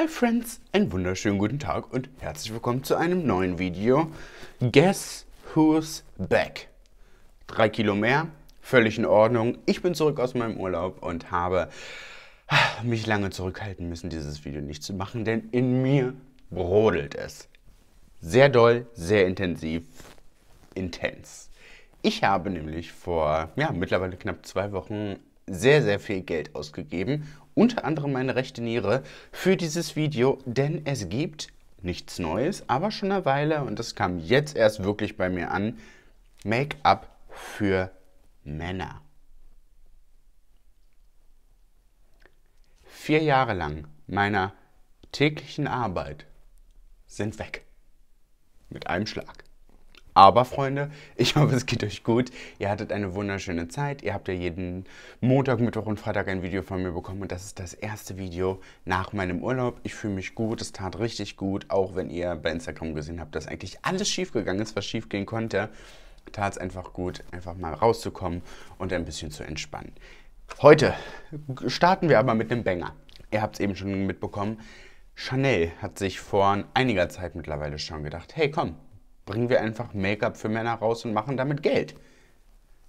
Hi Friends, einen wunderschönen guten Tag und herzlich willkommen zu einem neuen Video. Guess who's back? Drei Kilo mehr, völlig in Ordnung. Ich bin zurück aus meinem Urlaub und habe ah, mich lange zurückhalten müssen, dieses Video nicht zu machen, denn in mir brodelt es. Sehr doll, sehr intensiv, intens. Ich habe nämlich vor ja, mittlerweile knapp zwei Wochen sehr, sehr viel Geld ausgegeben unter anderem meine rechte Niere, für dieses Video, denn es gibt nichts Neues, aber schon eine Weile, und das kam jetzt erst wirklich bei mir an, Make-up für Männer. Vier Jahre lang meiner täglichen Arbeit sind weg. Mit einem Schlag. Aber Freunde, ich hoffe, es geht euch gut. Ihr hattet eine wunderschöne Zeit. Ihr habt ja jeden Montag, Mittwoch und Freitag ein Video von mir bekommen. Und das ist das erste Video nach meinem Urlaub. Ich fühle mich gut. Es tat richtig gut. Auch wenn ihr bei Instagram gesehen habt, dass eigentlich alles schief gegangen ist, was schief gehen konnte. Tat es einfach gut, einfach mal rauszukommen und ein bisschen zu entspannen. Heute starten wir aber mit einem Banger. Ihr habt es eben schon mitbekommen. Chanel hat sich vor einiger Zeit mittlerweile schon gedacht, hey komm, bringen wir einfach Make-up für Männer raus und machen damit Geld.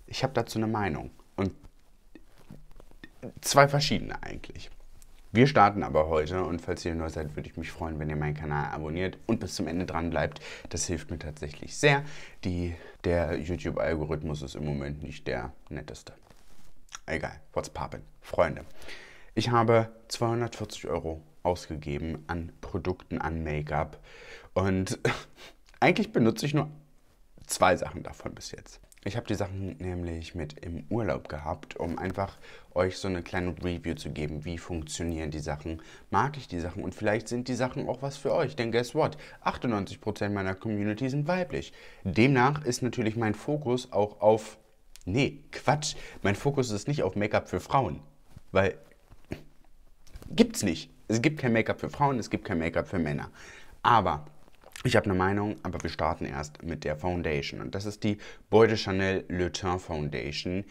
Ich habe dazu eine Meinung. Und zwei verschiedene eigentlich. Wir starten aber heute und falls ihr neu seid, würde ich mich freuen, wenn ihr meinen Kanal abonniert und bis zum Ende dran bleibt. Das hilft mir tatsächlich sehr. Die, der YouTube-Algorithmus ist im Moment nicht der netteste. Egal, what's poppin', Freunde. Ich habe 240 Euro ausgegeben an Produkten, an Make-up und Eigentlich benutze ich nur zwei Sachen davon bis jetzt. Ich habe die Sachen nämlich mit im Urlaub gehabt, um einfach euch so eine kleine Review zu geben, wie funktionieren die Sachen, mag ich die Sachen und vielleicht sind die Sachen auch was für euch. Denn guess what? 98% meiner Community sind weiblich. Demnach ist natürlich mein Fokus auch auf... Nee, Quatsch. Mein Fokus ist nicht auf Make-up für Frauen, weil gibt's nicht. Es gibt kein Make-up für Frauen, es gibt kein Make-up für Männer. Aber ich habe eine Meinung, aber wir starten erst mit der Foundation. Und das ist die Boy de Chanel Le Teint Foundation.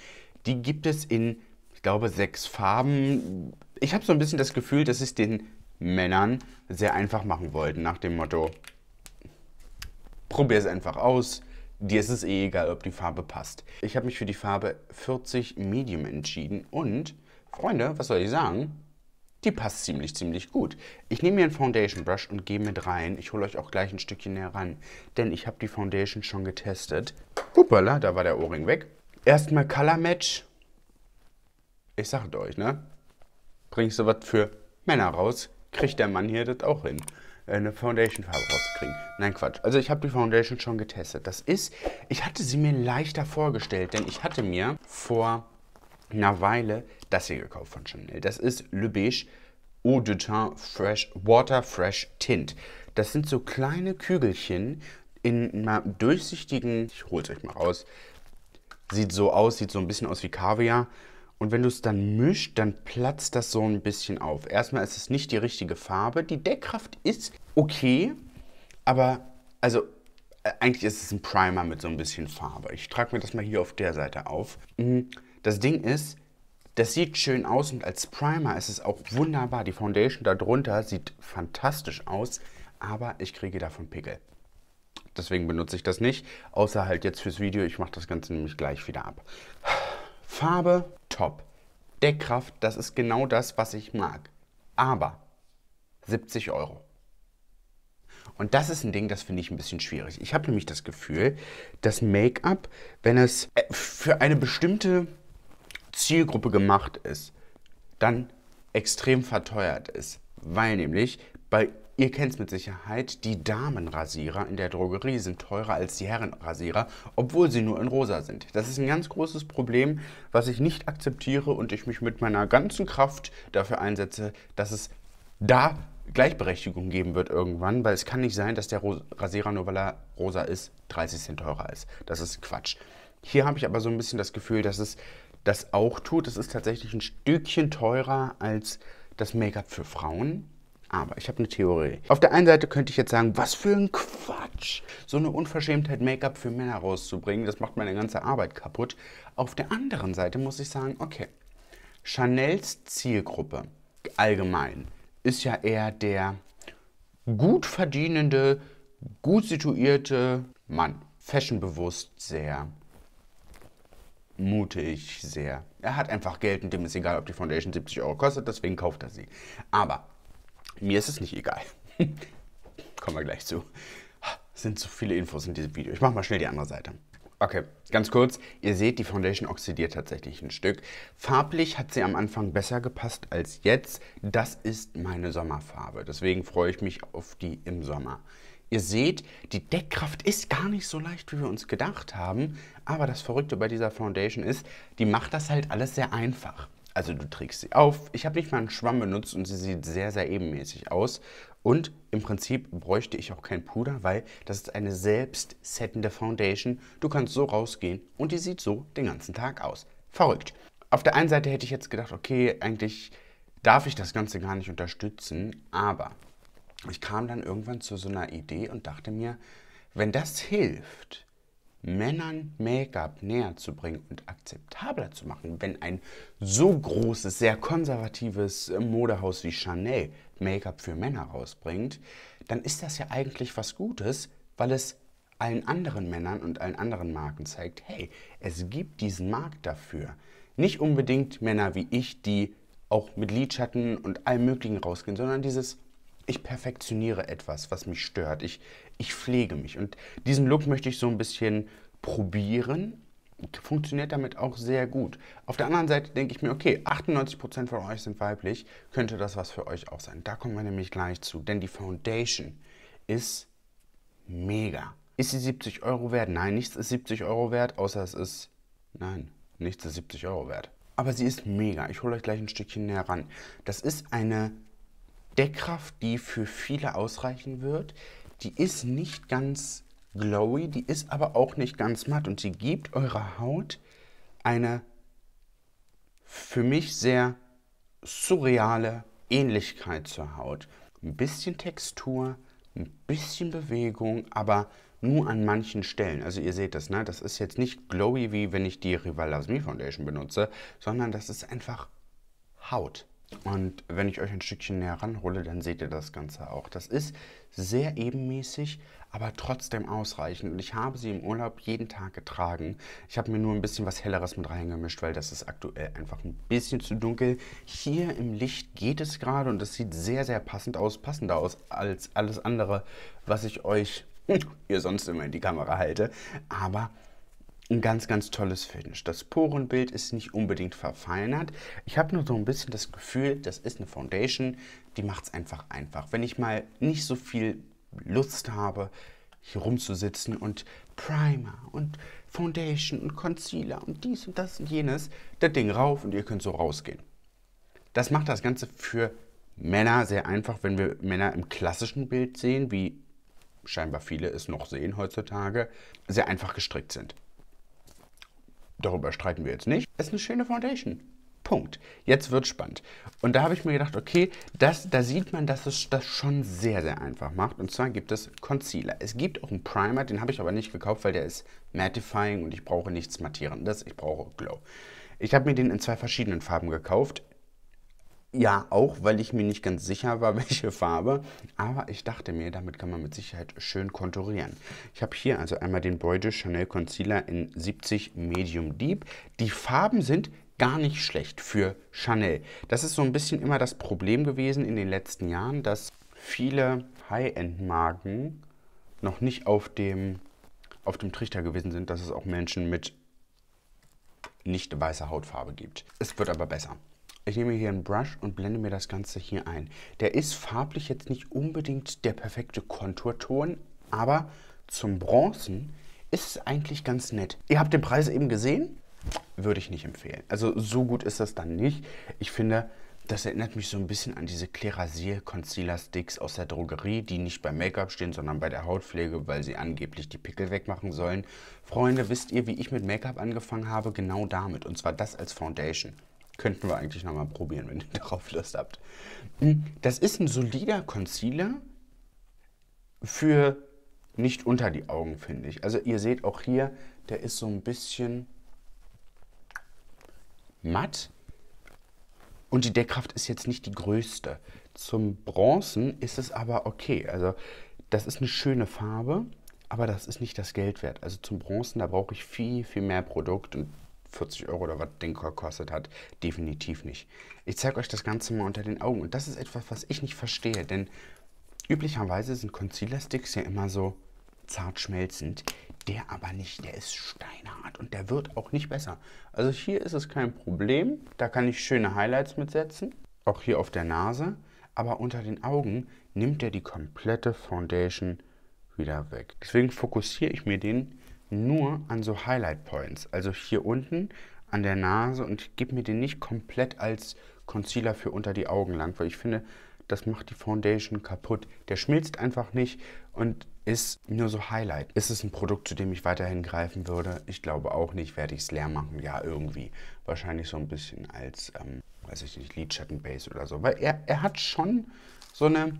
Die gibt es in, ich glaube, sechs Farben. Ich habe so ein bisschen das Gefühl, dass es den Männern sehr einfach machen wollten, nach dem Motto: probier es einfach aus. Dir ist es eh egal, ob die Farbe passt. Ich habe mich für die Farbe 40 Medium entschieden. Und, Freunde, was soll ich sagen? die passt ziemlich, ziemlich gut. Ich nehme mir einen Foundation Brush und gehe mit rein. Ich hole euch auch gleich ein Stückchen näher ran, denn ich habe die Foundation schon getestet. Hoppala, da war der Ohrring weg. Erstmal Color Match. Ich sag's euch, ne? Bringst du was für Männer raus, kriegt der Mann hier das auch hin äh, eine Foundation-Farbe rauszukriegen. Nein, Quatsch. Also ich habe die Foundation schon getestet. Das ist, ich hatte sie mir leichter vorgestellt, denn ich hatte mir vor einer Weile das hier gekauft von Chanel. Das ist Le Beige Eau de Tint Fresh Water Fresh Tint. Das sind so kleine Kügelchen in einer durchsichtigen, ich hole es euch mal raus, sieht so aus, sieht so ein bisschen aus wie Kaviar. Und wenn du es dann mischt, dann platzt das so ein bisschen auf. Erstmal ist es nicht die richtige Farbe. Die Deckkraft ist okay, aber also äh, eigentlich ist es ein Primer mit so ein bisschen Farbe. Ich trage mir das mal hier auf der Seite auf. Mhm das Ding ist, das sieht schön aus und als Primer ist es auch wunderbar. Die Foundation darunter sieht fantastisch aus, aber ich kriege davon Pickel. Deswegen benutze ich das nicht, außer halt jetzt fürs Video. Ich mache das Ganze nämlich gleich wieder ab. Farbe, top. Deckkraft, das ist genau das, was ich mag. Aber 70 Euro. Und das ist ein Ding, das finde ich ein bisschen schwierig. Ich habe nämlich das Gefühl, dass Make-up, wenn es äh, für eine bestimmte Zielgruppe gemacht ist, dann extrem verteuert ist, weil nämlich bei Ihr kennt es mit Sicherheit, die Damenrasierer in der Drogerie sind teurer als die Herrenrasierer, obwohl sie nur in rosa sind. Das ist ein ganz großes Problem, was ich nicht akzeptiere und ich mich mit meiner ganzen Kraft dafür einsetze, dass es da Gleichberechtigung geben wird irgendwann, weil es kann nicht sein, dass der Rasierer nur weil er rosa ist, 30 Cent teurer ist. Das ist Quatsch. Hier habe ich aber so ein bisschen das Gefühl, dass es das auch tut. Das ist tatsächlich ein Stückchen teurer als das Make-up für Frauen. Aber ich habe eine Theorie. Auf der einen Seite könnte ich jetzt sagen, was für ein Quatsch, so eine Unverschämtheit, Make-up für Männer rauszubringen. Das macht meine ganze Arbeit kaputt. Auf der anderen Seite muss ich sagen, okay, Chanels Zielgruppe allgemein ist ja eher der gut verdienende, gut situierte Mann. Fashionbewusst sehr mute ich sehr. Er hat einfach Geld und dem ist egal, ob die Foundation 70 Euro kostet, deswegen kauft er sie. Aber mir ist es nicht egal. Kommen wir gleich zu. Es sind so viele Infos in diesem Video. Ich mache mal schnell die andere Seite. Okay, ganz kurz. Ihr seht, die Foundation oxidiert tatsächlich ein Stück. Farblich hat sie am Anfang besser gepasst als jetzt. Das ist meine Sommerfarbe. Deswegen freue ich mich auf die im Sommer. Ihr seht, die Deckkraft ist gar nicht so leicht, wie wir uns gedacht haben. Aber das Verrückte bei dieser Foundation ist, die macht das halt alles sehr einfach. Also du trägst sie auf. Ich habe nicht mal einen Schwamm benutzt und sie sieht sehr, sehr ebenmäßig aus. Und im Prinzip bräuchte ich auch kein Puder, weil das ist eine selbst settende Foundation. Du kannst so rausgehen und die sieht so den ganzen Tag aus. Verrückt. Auf der einen Seite hätte ich jetzt gedacht, okay, eigentlich darf ich das Ganze gar nicht unterstützen, aber ich kam dann irgendwann zu so einer Idee und dachte mir, wenn das hilft, Männern Make-up näher zu bringen und akzeptabler zu machen, wenn ein so großes, sehr konservatives Modehaus wie Chanel Make-up für Männer rausbringt, dann ist das ja eigentlich was Gutes, weil es allen anderen Männern und allen anderen Marken zeigt, hey, es gibt diesen Markt dafür. Nicht unbedingt Männer wie ich, die auch mit Lidschatten und allem Möglichen rausgehen, sondern dieses ich perfektioniere etwas, was mich stört. Ich, ich pflege mich. Und diesen Look möchte ich so ein bisschen probieren. Funktioniert damit auch sehr gut. Auf der anderen Seite denke ich mir, okay, 98% von euch sind weiblich, könnte das was für euch auch sein. Da kommen wir nämlich gleich zu, denn die Foundation ist mega. Ist sie 70 Euro wert? Nein, nichts ist 70 Euro wert, außer es ist, nein, nichts ist 70 Euro wert. Aber sie ist mega. Ich hole euch gleich ein Stückchen näher ran. Das ist eine Deckkraft, die für viele ausreichen wird. Die ist nicht ganz glowy, die ist aber auch nicht ganz matt und sie gibt eurer Haut eine für mich sehr surreale Ähnlichkeit zur Haut. Ein bisschen Textur, ein bisschen Bewegung, aber nur an manchen Stellen. Also ihr seht das, ne? Das ist jetzt nicht glowy, wie wenn ich die Rival Lasmi Foundation benutze, sondern das ist einfach Haut. Und wenn ich euch ein Stückchen näher ranhole, dann seht ihr das Ganze auch. Das ist sehr ebenmäßig, aber trotzdem ausreichend. Und ich habe sie im Urlaub jeden Tag getragen. Ich habe mir nur ein bisschen was Helleres mit reingemischt, weil das ist aktuell einfach ein bisschen zu dunkel. Hier im Licht geht es gerade und das sieht sehr, sehr passend aus. Passender aus als alles andere, was ich euch, hier sonst immer in die Kamera halte. Aber ein ganz, ganz tolles Finish. Das Porenbild ist nicht unbedingt verfeinert. Ich habe nur so ein bisschen das Gefühl, das ist eine Foundation, die macht es einfach einfach. Wenn ich mal nicht so viel Lust habe, hier rumzusitzen und Primer und Foundation und Concealer und dies und das und jenes, das Ding rauf und ihr könnt so rausgehen. Das macht das Ganze für Männer sehr einfach, wenn wir Männer im klassischen Bild sehen, wie scheinbar viele es noch sehen heutzutage, sehr einfach gestrickt sind. Darüber streiten wir jetzt nicht. Es ist eine schöne Foundation. Punkt. Jetzt wird spannend. Und da habe ich mir gedacht, okay, das, da sieht man, dass es das schon sehr, sehr einfach macht. Und zwar gibt es Concealer. Es gibt auch einen Primer, den habe ich aber nicht gekauft, weil der ist mattifying und ich brauche nichts Mattierendes. Ich brauche Glow. Ich habe mir den in zwei verschiedenen Farben gekauft. Ja, auch, weil ich mir nicht ganz sicher war, welche Farbe. Aber ich dachte mir, damit kann man mit Sicherheit schön konturieren. Ich habe hier also einmal den Boy Chanel Concealer in 70 Medium Deep. Die Farben sind gar nicht schlecht für Chanel. Das ist so ein bisschen immer das Problem gewesen in den letzten Jahren, dass viele High-End-Marken noch nicht auf dem, auf dem Trichter gewesen sind, dass es auch Menschen mit nicht weißer Hautfarbe gibt. Es wird aber besser. Ich nehme hier einen Brush und blende mir das Ganze hier ein. Der ist farblich jetzt nicht unbedingt der perfekte Konturton, aber zum Bronzen ist es eigentlich ganz nett. Ihr habt den Preis eben gesehen, würde ich nicht empfehlen. Also so gut ist das dann nicht. Ich finde, das erinnert mich so ein bisschen an diese Klerasier Concealer Sticks aus der Drogerie, die nicht beim Make-up stehen, sondern bei der Hautpflege, weil sie angeblich die Pickel wegmachen sollen. Freunde, wisst ihr, wie ich mit Make-up angefangen habe? Genau damit. Und zwar das als Foundation. Könnten wir eigentlich nochmal probieren, wenn ihr darauf Lust habt. Hm, das ist ein solider Concealer für nicht unter die Augen, finde ich. Also ihr seht auch hier, der ist so ein bisschen matt. Und die Deckkraft ist jetzt nicht die größte. Zum Bronzen ist es aber okay. Also das ist eine schöne Farbe, aber das ist nicht das Geld wert. Also zum Bronzen, da brauche ich viel, viel mehr Produkt und 40 Euro oder was Ding gekostet hat. Definitiv nicht. Ich zeige euch das Ganze mal unter den Augen. Und das ist etwas, was ich nicht verstehe, denn üblicherweise sind Concealer-Sticks ja immer so zart schmelzend. Der aber nicht, der ist steinhart und der wird auch nicht besser. Also hier ist es kein Problem. Da kann ich schöne Highlights mitsetzen. Auch hier auf der Nase. Aber unter den Augen nimmt er die komplette Foundation wieder weg. Deswegen fokussiere ich mir den nur an so Highlight Points, also hier unten an der Nase und gebe mir den nicht komplett als Concealer für unter die Augen lang, weil ich finde, das macht die Foundation kaputt. Der schmilzt einfach nicht und ist nur so Highlight. Ist es ein Produkt, zu dem ich weiterhin greifen würde? Ich glaube auch nicht. Werde ich es leer machen? Ja, irgendwie. Wahrscheinlich so ein bisschen als, ähm, weiß ich nicht, Lidschattenbase oder so. Weil er, er hat schon so eine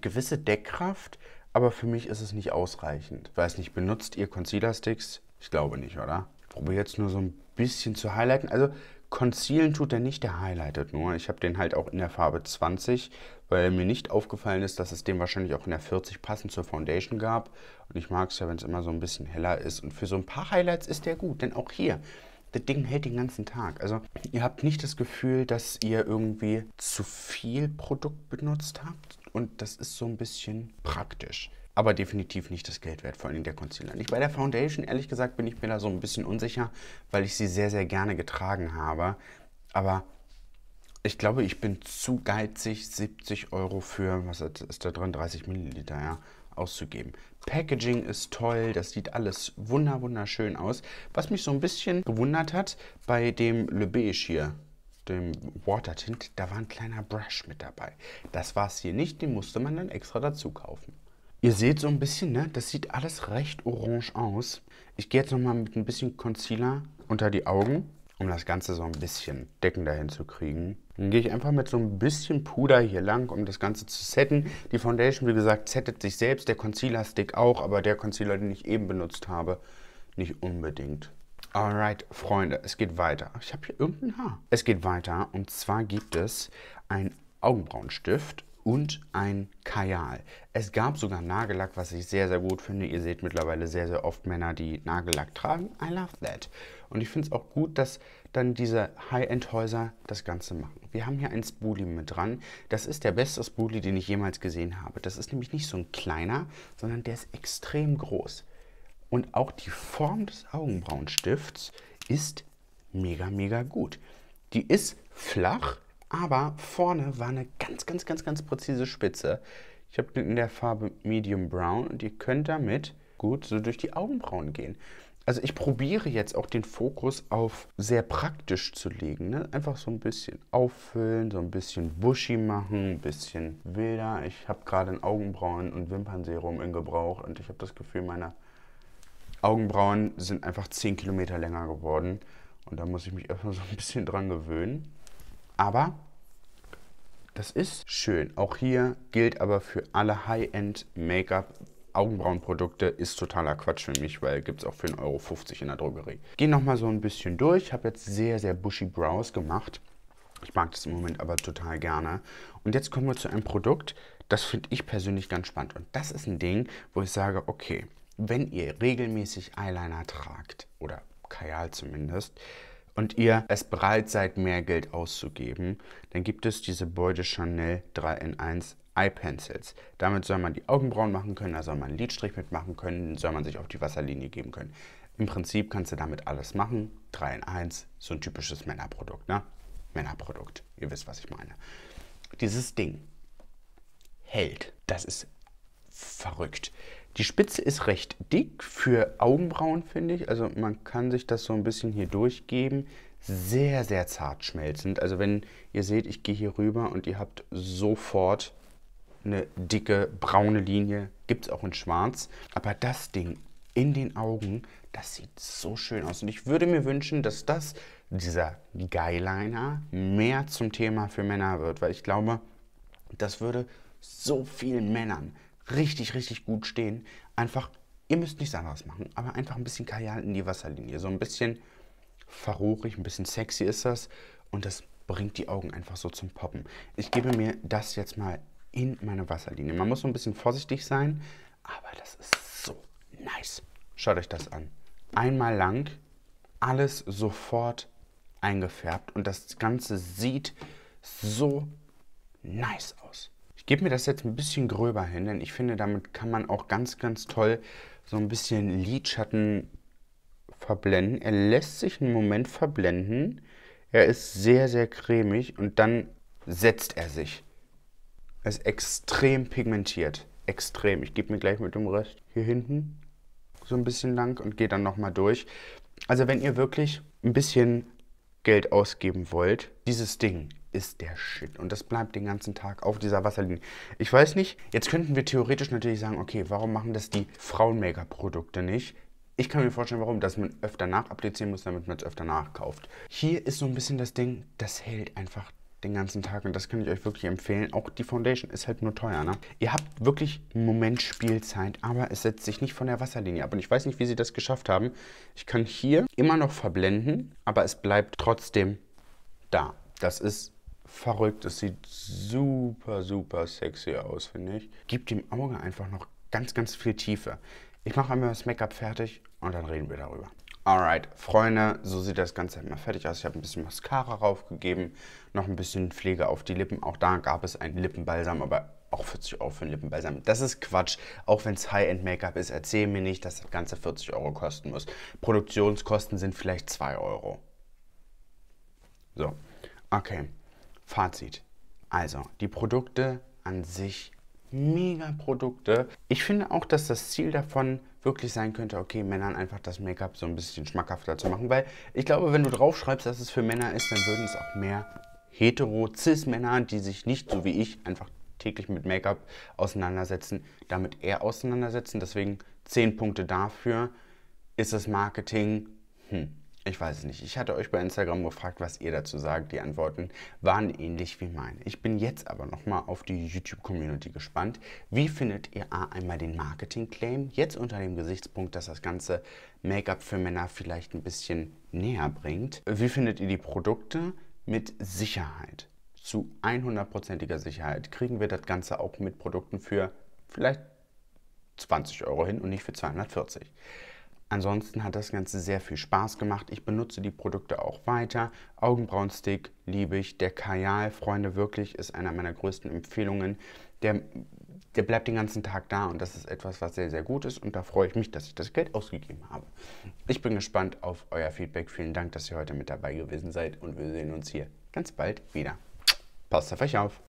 gewisse Deckkraft, aber für mich ist es nicht ausreichend. Weiß nicht, benutzt ihr Concealer-Sticks? Ich glaube nicht, oder? Ich probiere jetzt nur so ein bisschen zu highlighten. Also concealen tut er nicht, der highlightet nur. Ich habe den halt auch in der Farbe 20, weil mir nicht aufgefallen ist, dass es den wahrscheinlich auch in der 40 passend zur Foundation gab. Und ich mag es ja, wenn es immer so ein bisschen heller ist. Und für so ein paar Highlights ist der gut, denn auch hier das Ding hält den ganzen Tag. Also ihr habt nicht das Gefühl, dass ihr irgendwie zu viel Produkt benutzt habt und das ist so ein bisschen praktisch. Aber definitiv nicht das Geld wert, vor allem der Concealer nicht. Bei der Foundation, ehrlich gesagt, bin ich mir da so ein bisschen unsicher, weil ich sie sehr, sehr gerne getragen habe. Aber ich glaube, ich bin zu geizig, 70 Euro für, was ist da drin, 30 Milliliter, ja, auszugeben. Packaging ist toll, das sieht alles wunder wunderschön aus. Was mich so ein bisschen gewundert hat bei dem Le Beige hier, dem Water Tint, da war ein kleiner Brush mit dabei. Das war es hier nicht, den musste man dann extra dazu kaufen. Ihr seht so ein bisschen, ne? das sieht alles recht orange aus. Ich gehe jetzt nochmal mit ein bisschen Concealer unter die Augen, um das Ganze so ein bisschen deckender hinzukriegen. Dann gehe ich einfach mit so ein bisschen Puder hier lang, um das Ganze zu setten. Die Foundation, wie gesagt, settet sich selbst, der Concealer-Stick auch, aber der Concealer, den ich eben benutzt habe, nicht unbedingt. Alright, Freunde, es geht weiter. Ich habe hier irgendein Haar. Es geht weiter und zwar gibt es einen Augenbrauenstift und ein Kajal. Es gab sogar Nagellack, was ich sehr, sehr gut finde. Ihr seht mittlerweile sehr, sehr oft Männer, die Nagellack tragen. I love that. Und ich finde es auch gut, dass dann diese High-End-Häuser das Ganze machen. Wir haben hier ein Spoolie mit dran. Das ist der beste Spoolie, den ich jemals gesehen habe. Das ist nämlich nicht so ein kleiner, sondern der ist extrem groß. Und auch die Form des Augenbrauenstifts ist mega, mega gut. Die ist flach, aber vorne war eine ganz, ganz, ganz, ganz präzise Spitze. Ich habe in der Farbe Medium Brown und ihr könnt damit gut so durch die Augenbrauen gehen. Also ich probiere jetzt auch den Fokus auf sehr praktisch zu legen. Ne? Einfach so ein bisschen auffüllen, so ein bisschen bushy machen, ein bisschen wilder. Ich habe gerade ein Augenbrauen- und Wimpernserum in Gebrauch und ich habe das Gefühl, meine Augenbrauen sind einfach 10 Kilometer länger geworden. Und da muss ich mich erstmal so ein bisschen dran gewöhnen. Aber das ist schön. Auch hier gilt aber für alle High-End-Make-up. Augenbrauenprodukte ist totaler Quatsch für mich, weil gibt es auch für 1,50 Euro in der Drogerie. Gehe nochmal so ein bisschen durch. Ich habe jetzt sehr, sehr bushy Brows gemacht. Ich mag das im Moment aber total gerne. Und jetzt kommen wir zu einem Produkt, das finde ich persönlich ganz spannend. Und das ist ein Ding, wo ich sage, okay, wenn ihr regelmäßig Eyeliner tragt, oder Kajal zumindest, und ihr es bereit seid, mehr Geld auszugeben, dann gibt es diese Beute Chanel 3 in 1 Eye Pencils. Damit soll man die Augenbrauen machen können, da soll man einen Lidstrich mitmachen können, soll man sich auf die Wasserlinie geben können. Im Prinzip kannst du damit alles machen. 3 in 1, so ein typisches Männerprodukt, ne? Männerprodukt, ihr wisst, was ich meine. Dieses Ding hält. Das ist verrückt. Die Spitze ist recht dick für Augenbrauen, finde ich. Also man kann sich das so ein bisschen hier durchgeben. Sehr, sehr zart schmelzend. Also wenn ihr seht, ich gehe hier rüber und ihr habt sofort eine dicke braune Linie. Gibt es auch in schwarz. Aber das Ding in den Augen, das sieht so schön aus. Und ich würde mir wünschen, dass das, dieser Guyliner, mehr zum Thema für Männer wird. Weil ich glaube, das würde so vielen Männern richtig, richtig gut stehen. Einfach, ihr müsst nichts anderes machen, aber einfach ein bisschen Kajal in die Wasserlinie. So ein bisschen verrohrig, ein bisschen sexy ist das. Und das bringt die Augen einfach so zum Poppen. Ich gebe mir das jetzt mal in meine Wasserlinie. Man muss so ein bisschen vorsichtig sein, aber das ist so nice. Schaut euch das an. Einmal lang, alles sofort eingefärbt und das Ganze sieht so nice aus gebe mir das jetzt ein bisschen gröber hin, denn ich finde, damit kann man auch ganz, ganz toll so ein bisschen Lidschatten verblenden. Er lässt sich einen Moment verblenden. Er ist sehr, sehr cremig und dann setzt er sich. Er ist extrem pigmentiert. Extrem. Ich gebe mir gleich mit dem Rest hier hinten so ein bisschen lang und gehe dann nochmal durch. Also wenn ihr wirklich ein bisschen Geld ausgeben wollt, dieses Ding ist der Shit. Und das bleibt den ganzen Tag auf dieser Wasserlinie. Ich weiß nicht, jetzt könnten wir theoretisch natürlich sagen, okay, warum machen das die Frauen-Make-up-Produkte nicht? Ich kann mir vorstellen, warum, dass man öfter nachapplizieren muss, damit man es öfter nachkauft. Hier ist so ein bisschen das Ding, das hält einfach den ganzen Tag und das kann ich euch wirklich empfehlen. Auch die Foundation ist halt nur teuer, ne? Ihr habt wirklich einen Moment Spielzeit, aber es setzt sich nicht von der Wasserlinie ab und ich weiß nicht, wie sie das geschafft haben. Ich kann hier immer noch verblenden, aber es bleibt trotzdem da. Das ist verrückt. Es sieht super, super sexy aus, finde ich. Gibt dem Auge einfach noch ganz, ganz viel Tiefe. Ich mache einmal das Make-up fertig und dann reden wir darüber. Alright, Freunde, so sieht das Ganze immer fertig aus. Ich habe ein bisschen Mascara raufgegeben, noch ein bisschen Pflege auf die Lippen. Auch da gab es einen Lippenbalsam, aber auch 40 Euro für einen Lippenbalsam. Das ist Quatsch. Auch wenn es High-End-Make-up ist, erzähl mir nicht, dass das Ganze 40 Euro kosten muss. Produktionskosten sind vielleicht 2 Euro. So, okay. Fazit. Also, die Produkte an sich, mega Produkte. Ich finde auch, dass das Ziel davon wirklich sein könnte, okay, Männern einfach das Make-up so ein bisschen schmackhafter zu machen, weil ich glaube, wenn du draufschreibst, dass es für Männer ist, dann würden es auch mehr hetero-cis-Männer, die sich nicht, so wie ich, einfach täglich mit Make-up auseinandersetzen, damit eher auseinandersetzen. Deswegen 10 Punkte dafür. Ist das Marketing? Hm. Ich weiß es nicht. Ich hatte euch bei Instagram gefragt, was ihr dazu sagt. Die Antworten waren ähnlich wie meine. Ich bin jetzt aber nochmal auf die YouTube-Community gespannt. Wie findet ihr A, einmal den Marketing-Claim? Jetzt unter dem Gesichtspunkt, dass das ganze Make-up für Männer vielleicht ein bisschen näher bringt. Wie findet ihr die Produkte? Mit Sicherheit. Zu 100%iger Sicherheit kriegen wir das Ganze auch mit Produkten für vielleicht 20 Euro hin und nicht für 240. Ansonsten hat das Ganze sehr viel Spaß gemacht. Ich benutze die Produkte auch weiter. Augenbrauenstick liebe ich. Der Kajal, Freunde, wirklich ist einer meiner größten Empfehlungen. Der, der bleibt den ganzen Tag da und das ist etwas, was sehr, sehr gut ist. Und da freue ich mich, dass ich das Geld ausgegeben habe. Ich bin gespannt auf euer Feedback. Vielen Dank, dass ihr heute mit dabei gewesen seid und wir sehen uns hier ganz bald wieder. Passt auf euch auf.